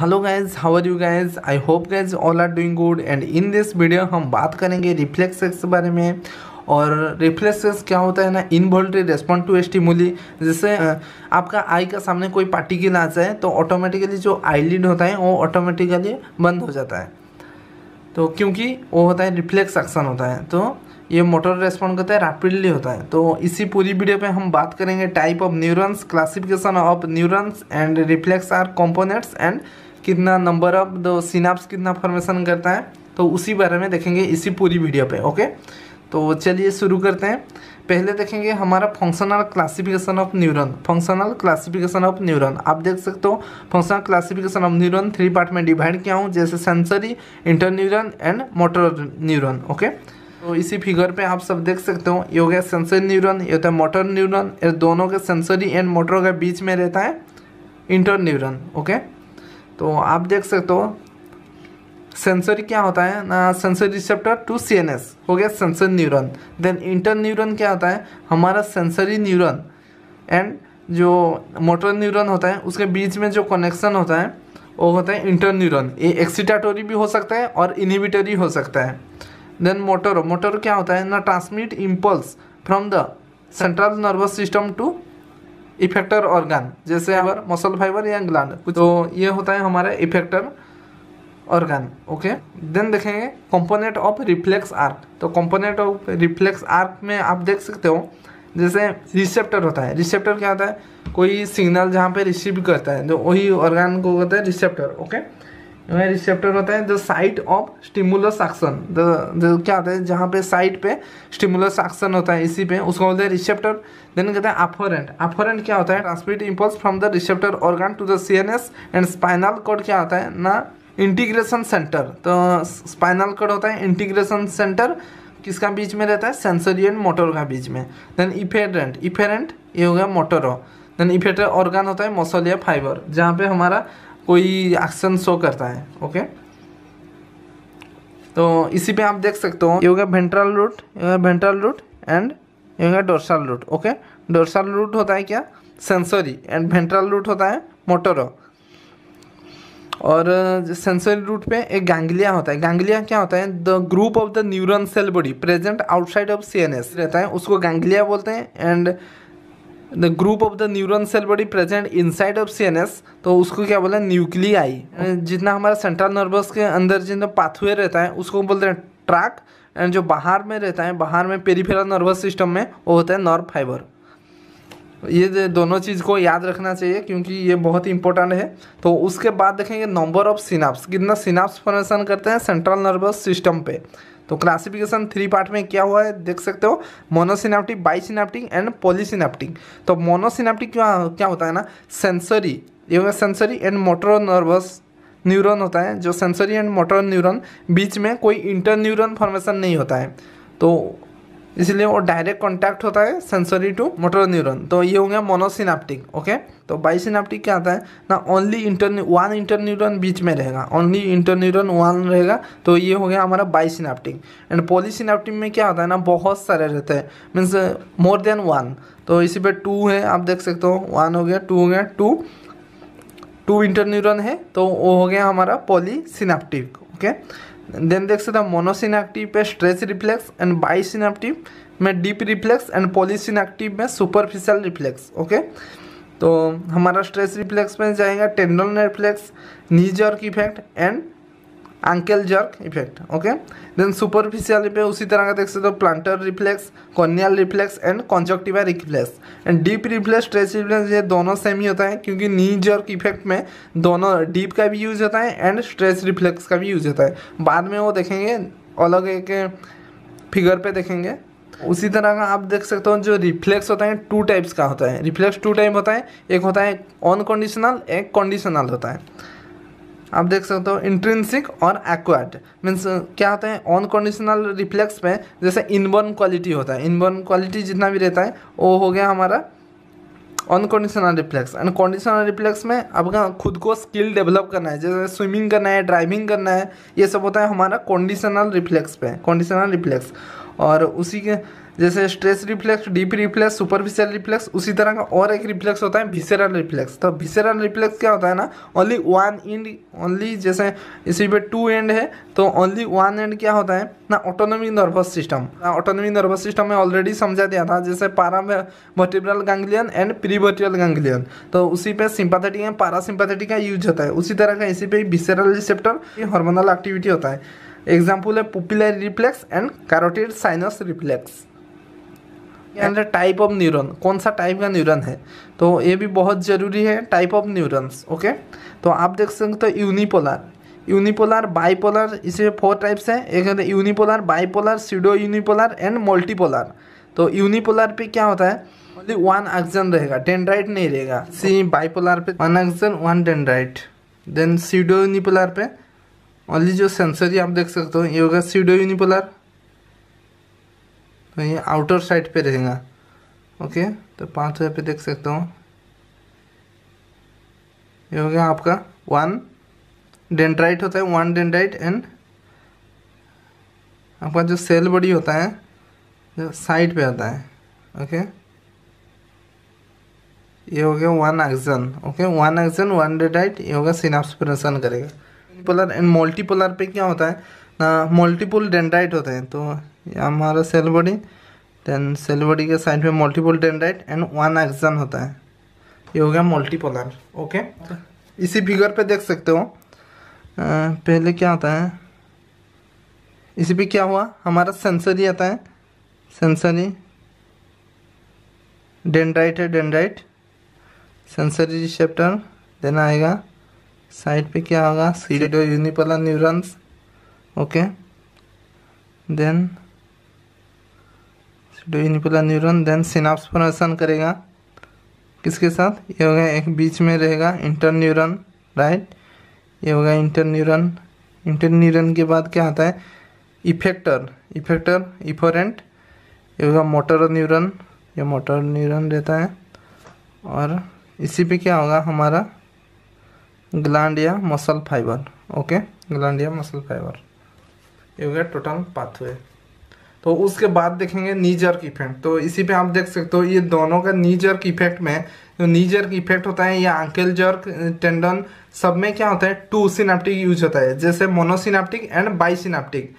Hello guys how are you guys I hope guys all are doing good and in this video हम बात करेंगे reflex के बारे में और रिफ्लेक्सेस क्या होता है ना इनवॉल्ट्री रेस्पॉन्ड टू स्टिमुली जैसे आपका आई का सामने कोई पार्टिकल आ जाए तो ऑटोमेटिकली जो आईलिड होता है वो ऑटोमेटिकली बंद हो जाता है तो क्योंकि वो होता है रिफ्लेक्स एक्शन होता है तो ये मोटर रेस्पॉन्ड करता है रैपिडली होता है तो इसी पूरी वीडियो पे हम बात करेंगे type of neurons classification of neurons and reflex arc components and कितना नंबर ऑफ द सिनाप्स कितना फॉर्मेशन करता है तो उसी बारे में देखेंगे इसी पूरी वीडियो पे ओके तो चलिए शुरू करते हैं पहले देखेंगे हमारा functional classification of neuron functional classification of neuron आप देख सकते हो functional classification of neuron three part में डिवाइड किया हूँ जैसे sensory inter neuron and motor neuron okay तो इसी फिगर पे आप सब देख सकते हो ये हो गया सेंसरी न्यूरन ये होता है मोटर न्यूरन ये दोनों के सेंसरी एंड मोटर के बीच में रहता है इंटर न्यूरन ओके तो आप देख सकते हो सेंसरी क्या होता है ना सेंसरी रिसेप्टर टू सीएनएस हो गया sensor neuron then inter neuron क्या होता है हमारा सेंसरी न्यूरॉन एंड जो मोटर न्यूरॉन होता है उसके बीच में जो कनेक्शन होता है वो होता है इंटर न्यूरॉन ये एक्सीटाटोरी भी हो सकता है और इनिविटरी हो सकता है देन मोटर मोटर क्या होता है ना transmit impulse from the central nervous system to effector organ जैसे हाँ। अगर मसल फाइबर या ग्लैंड तो ये होता है हमारा इफेक्टर ऑर्गन ओके देन देखेंगे कंपोनेंट ऑफ रिफ्लेक्स आर्क तो कंपोनेंट ऑफ रिफ्लेक्स आर्क में आप देख सकते हो जैसे रिसेप्टर होता है रिसेप्टर क्या होता है कोई सिग्नल जहाँ पे रिसीव करता है तो वही ऑर्गन को कहते है रिसेप्टर ओके वह रिसेप्टर होते हैं जो साइट ऑफ स्टिमुलस एक्शन जो क्या होता है जहाँ पे साइट पे स्टिमुलस एक्शन होता है इसी पे उसको बोलते हैं रिसेप्टर देन कहते हैं अफोरेंट अफोरेंट क्या होता है transmit impulse from the receptor organ to the C N S and spinal cord क्या होता है ना इंटीग्रेशन सेंटर तो स्पाइनल कोड होता है इंटीग्रेशन सेंटर किसका बीच में रहता है सेंसरी एंड मोटर का बीच में देन इफेरेंट इफेरेंट ये हो गया मोटरो देन इफेटर ऑर्गन होता है मसोलिया फाइबर जहाँ पे हमारा कोई एक्शन शो करता है ओके तो इसी पे आप देख सकते हो ये होगा ventral root ventral root and ये होगा dorsal root okay dorsal root होता है क्या सेंसरी एंड वेंट्रल रूट होता है मोटोरो और सेंसरी uh, रूट पे एक गैंग्लिया होता है गैंग्लिया क्या होता है the group of the neuron cell body present outside of CNS रहता है उसको गैंग्लिया बोलते हैं and the group of the neuron cell body present inside of C तो उसको क्या बोला आई हाँ। जितना हमारा सेंट्रल नर्वस के अंदर जितना पाथवे रहता है उसको बोलते हैं ट्रैक एंड जो बाहर में रहता है बाहर में पेरीफेरल नर्वस सिस्टम में वो होता है नर्व फाइबर ये दोनों चीज़ को याद रखना चाहिए क्योंकि ये बहुत ही इंपॉर्टेंट है तो उसके बाद देखेंगे नंबर ऑफ सिनाप्स कितना सिनाप्स फॉर्मेशन करते हैं सेंट्रल नर्वस सिस्टम पे तो क्लासिफिकेशन थ्री पार्ट में क्या हुआ है देख सकते हो मोनोसिनाप्टिक बाईसिनाप्टिक एंड पोलिसिनाप्टिक तो मोनोसिनाप्टिक क्या क्या होता है ना सेंसरी ये sensory and motor nervous neuron होता है जो सेंसरी एंड मोटर न्यूरॉन बीच में कोई इंटर न्यूरॉन फॉर्मेशन नहीं होता है तो इसलिए वो डायरेक्ट कॉन्टैक्ट होता है सेंसरी टू मोटर न्यूरॉन तो ये हो गया मोनोसिनाप्टिक ओके तो बाईसिनाप्टिक क्या आता है ना only inter one inter neuron बीच में रहेगा ओनली इंटर न्यूरॉन वन रहेगा तो ये हो गया हमारा बाईसिनाप्टिक एंड पोलिसिनाप्टिक में क्या होता है ना बहुत सारे रहते हैं मीन्स मोर देन वन तो इसी पे टू है आप देख सकते हो वन हो गया टू हो गया टू टू इंटर न्यूरॉन है तो वो हो गया हमारा पोलिसिनाप्टिक ओके देन देख सकते हैं मोनोसिनेक्टिव पे स्ट्रेस रिफ्लेक्स एंड एक्टिव में डीप रिफ्लेक्स एंड एक्टिव में सुपरफिशियल रिफ्लेक्स ओके तो हमारा स्ट्रेस रिफ्लेक्स में जाएगा tendon reflex knee jerk effect and ankle jerk effect okay then superficial पे उसी तरह का देख सकते हो plantar reflex corneal reflex and conjunctiva reflex and deep reflex stress reflex ये दोनों सेम ही होता है क्योंकि नी जर्क इफेक्ट में दोनों डीप का भी यूज होता है एंड स्ट्रेस रिफ्लेक्स का भी यूज होता है बाद में वो देखेंगे अलग एक फिगर पे देखेंगे उसी तरह का आप देख सकते हो जो रिफ्लेक्स होता है टू टाइप्स का होता है रिफ्लेक्स टू टाइप होता है एक होता है अनकंडीशनल एक कंडीशनल होता है आप देख सकते हो इंट्रेंसिक और एक्वाड मीन्स क्या होता है ऑन कंडीशनल रिफ्लेक्स पे जैसे इनबॉर्न क्वालिटी होता है इनबॉर्न क्वालिटी जितना भी रहता है वो हो गया हमारा unconditional reflex and conditional reflex में आपका खुद को स्किल डेवलप करना है जैसे स्विमिंग करना है ड्राइविंग करना है ये सब होता है हमारा कंडीशनल रिफ्लेक्स पे कंडीशनल रिफ्लेक्स और उसी के जैसे stress reflex deep reflex superficial reflex उसी तरह का और एक रिफ्लेक्स होता है भिसेरल रिफ्लेक्स तो भिसेरल रिफ्लेक्स क्या होता है ना ओनली वन एंड ओनली जैसे इसी पे टू एंड है तो ओनली वन एंड क्या होता है ना autonomy nervous system autonomy nervous system में ऑलरेडी समझा दिया था जैसे para vertebral ganglion and prevertebral ganglion तो उसी पे सिंपाथेटिक एंड पारासिम्पैथेटिक का यूज होता है उसी तरह का इसी पे भिसेरल रिसेप्टर हार्मोनल एक्टिविटी होता है एग्जाम्पल है pupillary reflex and carotid sinus reflex and type of neuron कौन सा टाइप का न्यूरॉन है तो ये भी बहुत ज़रूरी है टाइप ऑफ न्यूरॉन्स ओके तो आप देख सकते हो यूनिपोलर यूनिपोलर बाइपोलर इसे फोर टाइप्स हैं एक है unipolar bipolar pseudo unipolar and multipolar तो यूनिपोलर पे क्या होता है ओनली वन एक्सन रहेगा डेंड्राइट नहीं रहेगा सी बाइपोलर पे one axon one dendrite then pseudo unipolar पे ऑनली जो सेंसर ही आप देख सकते हो ये होगा सीडो यूनिपोलर तो ये आउटर साइड पे रहेगा ओके तो पाँच हज़ार पे देख सकते हो ये हो गया आपका वन डेंड्राइट होता है वन डेंड्राइट एंड आपका जो सेल बॉडी होता है जो साइड पे आता है ओके ये हो गया one axon okay one axon one dendrite ये होगा सिनाप्स प्रेशन करेगा पोलर एंड मल्टीपोलर पे क्या होता है ना मल्टीपुल डेंड्राइट होते हैं तो हमारा cell body then cell body के साइड में multiple dendrite and one axon होता है ये हो गया मल्टीपोलर ओके इसी फिगर पे देख सकते हो पहले क्या आता है इसी पे क्या हुआ हमारा सेंसरी आता है सेंसरी डेंड्राइट है डेंड्राइट सेंसरी रिसेप्टर देना आएगा साइड पे क्या होगा pseudo unipolar neurons okay then pseudo unipolar neuron then synapse formation करेगा किसके साथ ये होगा एक बीच में रहेगा इंटर न्यूरॉन राइट ये होगा इंटर न्यूरॉन इंटर न्यूरॉन के बाद क्या आता है इफेक्टर इफेक्टर इफोरेंट ये होगा मोटर न्यूरॉन ये मोटर न्यूरॉन रहता है और इसी पे क्या होगा हमारा ग्लैंड या मसल फाइबर ओके ग्लैंड या मसल फाइबर ये हो गया टोटल पाथवे तो उसके बाद देखेंगे नीजर की इफेक्ट तो इसी पे आप देख सकते हो ये दोनों का नीजर की इफेक्ट में जो नीजर की इफेक्ट होता है या आंकल जर्क टेंडन सब में क्या होता है टू सिनाप्टिक यूज होता है जैसे मोनोसिनाप्टिक एंड बाई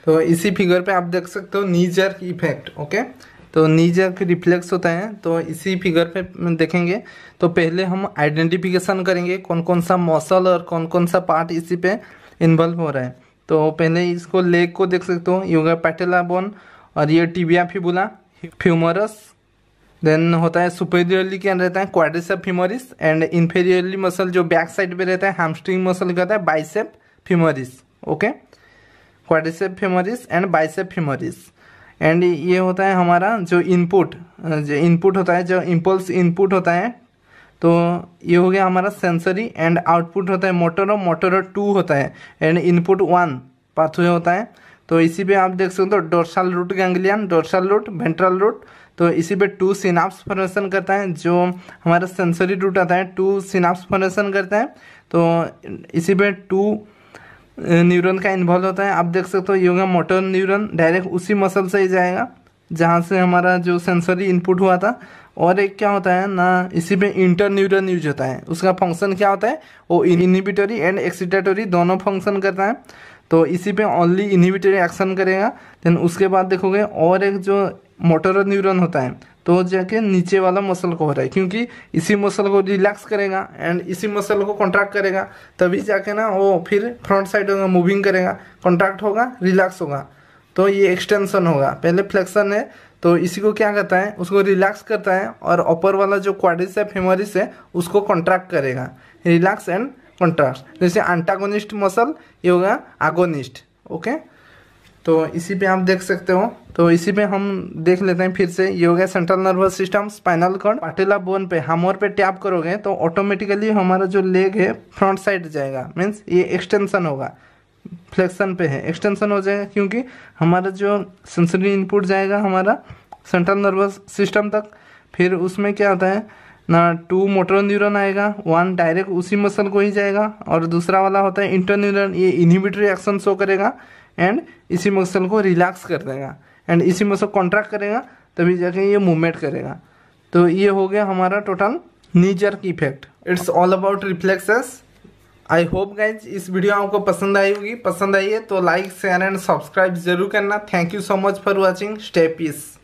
तो इसी फिगर पे आप देख सकते हो नीजर की इफेक्ट ओके तो नीज के रिफ्लेक्स होता है तो इसी फिगर पे देखेंगे तो पहले हम आइडेंटिफिकेशन करेंगे कौन कौन सा मसल और कौन कौन सा पार्ट इसी पे इन्वॉल्व हो रहा है तो पहले इसको लेग को देख सकते हो योगा पैटेला बोन और ये टिबिया फिबुला फ्यूमरस देन होता है सुपेरियरली क्या रहता है quadricep femoris and inferiorly muscle जो बैक साइड पे रहता है हामस्ट्रिंग मसल कहता है bicep femoris okay quadricep femoris and bicep femoris and ये होता है हमारा जो इनपुट जो इनपुट होता है जो इम्पल्स इनपुट होता है तो ये हो गया हमारा सेंसरी एंड आउटपुट होता है मोटर और मोटर टू होता है एंड इनपुट वन पाथवे होता है तो इसी पे आप देख सकते हो dorsal root ganglion dorsal root ventral root तो इसी पे टू सिनाप्स फॉर्मेशन करता है जो हमारा सेंसरी रूट आता है टू सिनाप्स फॉर्मेशन करता है तो इसी पे टू न्यूरॉन का इन्वॉल्व होता है आप देख सकते हो ये होगा मोटर न्यूरॉन डायरेक्ट उसी मसल से ही जाएगा जहाँ से हमारा जो सेंसरी इनपुट हुआ था और एक क्या होता है ना इसी पे इंटर न्यूरन यूज होता है उसका फंक्शन क्या होता है वो इनिबिटरी एंड एक्सीटेटरी दोनों फंक्शन करता है तो इसी पे ओनली इनिबिटरी एक्शन करेगा देन उसके बाद देखोगे और एक जो मोटर न्यूरन होता है तो जाके नीचे वाला मसल को हो रहा है क्योंकि इसी मसल को रिलैक्स करेगा एंड इसी मसल को कॉन्ट्रैक्ट करेगा तभी जाके ना वो फिर फ्रंट साइड होगा मूविंग करेगा कॉन्ट्रैक्ट होगा रिलैक्स होगा तो ये एक्सटेंशन होगा पहले फ्लेक्शन है तो इसी को क्या करता है उसको रिलैक्स करता है और अपर वाला जो क्वाडिस है फेमरिस है उसको कॉन्ट्रैक्ट करेगा रिलैक्स एंड कॉन्ट्रैक्ट जैसे एंटागोनिस्ट मसल ये होगा आगोनिस्ट ओके तो इसी पे आप देख सकते हो तो इसी पे हम देख लेते हैं फिर से ये हो गया central nervous system spinal cord patella bone पे हमोर पे टैप करोगे तो ऑटोमेटिकली हमारा जो लेग है फ्रंट साइड जाएगा मीन्स ये एक्सटेंशन होगा फ्लेक्शन पे है एक्सटेंशन हो जाएगा क्योंकि हमारा जो सेंसरी इनपुट जाएगा हमारा सेंट्रल नर्वस सिस्टम तक फिर उसमें क्या होता है ना टू मोटर न्यूरॉन आएगा वन डायरेक्ट उसी मसल को ही जाएगा और दूसरा वाला होता है इंटर न्यूरॉन ये इनहिबिटरी एक्शन शो करेगा एंड इसी मसल को रिलैक्स कर देगा एंड इसी मसल कॉन्ट्रैक्ट करेगा तभी जाके ये मूवमेंट करेगा तो ये हो गया हमारा टोटल नीचर की effect it's all about reflexes I hope guys इस वीडियो आपको पसंद आई होगी पसंद आई है तो लाइक शेयर एंड सब्सक्राइब जरूर करना thank you so much for watching stay piece